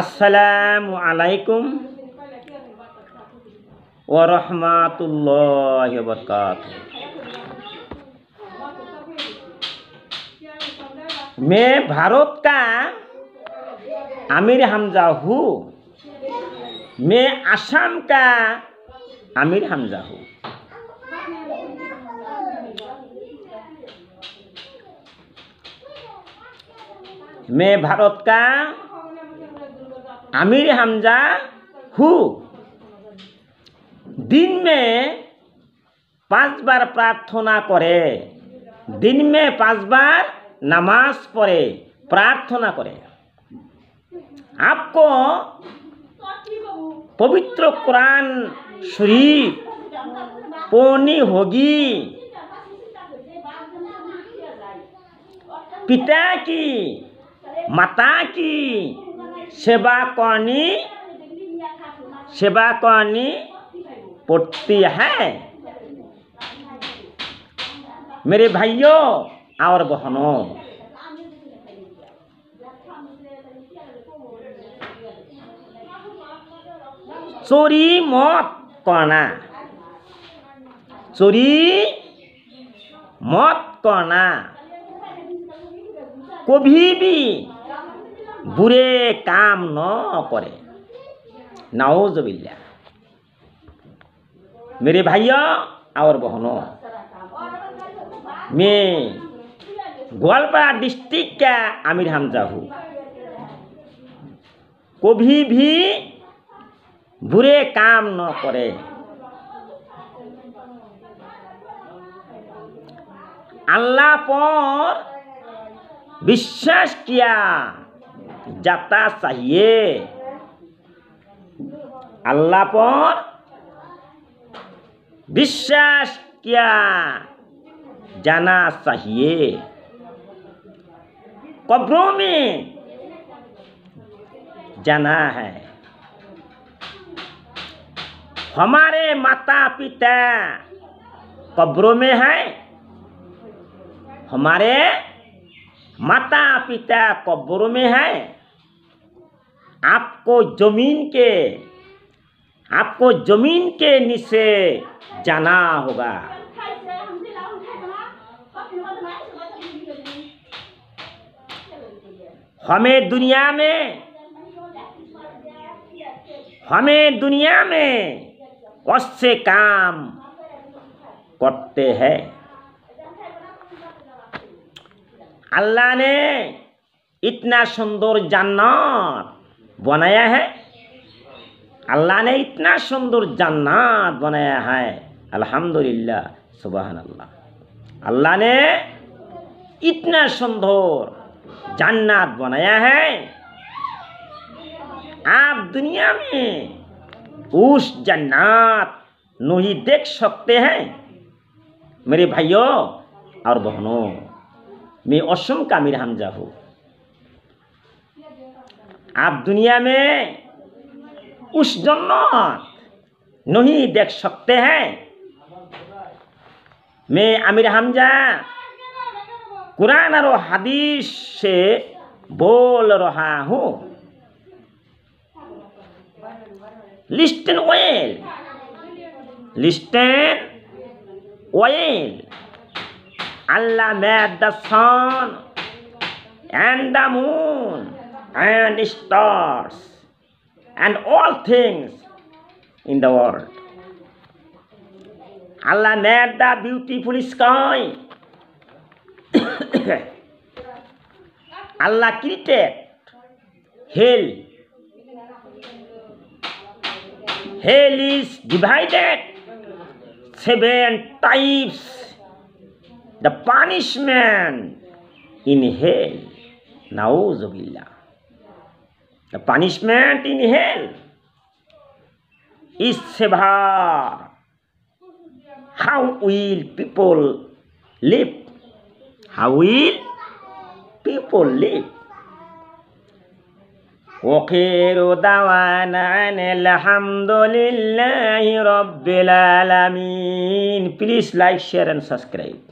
আসসালামু আলাইকুম ও রহমাতুল্লাহ মে ভারত কা আমির হামজা হু মে আসাম কা আমির হামজা হু মে ভারত কা আমির হামজা হু দিন মে পাঁচবার প্রার্থনা করে দিন মে পাঁচবার নামাজ পড়ে প্রার্থনা করে আপক পবিত্র কোরআন শরীফ পনি হগি পিতা কি মাতা কি সেবা কনি সেবা কনি পড়তি হ্যাঁ মেরে ভাইও আর বহন চুরি মত কনা চুরি মত কনা কভি বুড়ে কাম ন করে নাওজবিল্লা মেরে ভাই আমার বহন মে গোয়ালপাড়া डिस्ट्रिक्ट का হামজাহু हमजा ভি कभी কাম बुरे काम न আল্লাহ পর বিশ্বাস কিয়া जाता चाहिए अल्लाह पर विश्वास किया जाना चाहिए कब्रों में जाना है हमारे माता पिता कब्रों में हैं हमारे माता पिता कब्रों में है आपको जमीन के आपको जमीन के नीचे जाना होगा हमें दुनिया में हमें दुनिया में कौन से काम करते हैं अल्लाह ने इतना सुंदर जन्नत बनाया है अल्लाह ने इतना सुंदर जन्नत बनाया है अल्हम्दुलिल्लाह सुबह अल्लाह अल्लाह ने इतना सुंदर जन्नत बनाया है आप दुनिया में उस जन्नत नहीं देख सकते हैं मेरे भाइयों और बहनों मे असम का अमीर हमजा हो आप दुनिया में उस जन्नत नहीं देख सकते हैं मैं आमिर हमजा कुरान और हदीस से बोल रहा हूँ listen oil listen oil Allah made the sun and the moon and stars and all things in the world. Allah made the beautiful sky. Allah created hell. Hell is divided seven types the punishment in hell. Nauzubillah. The punishment in hell is severe. How will people live? How will people live? وخير دعوانا عن الحمد لله رب العالمين Please like, share and subscribe.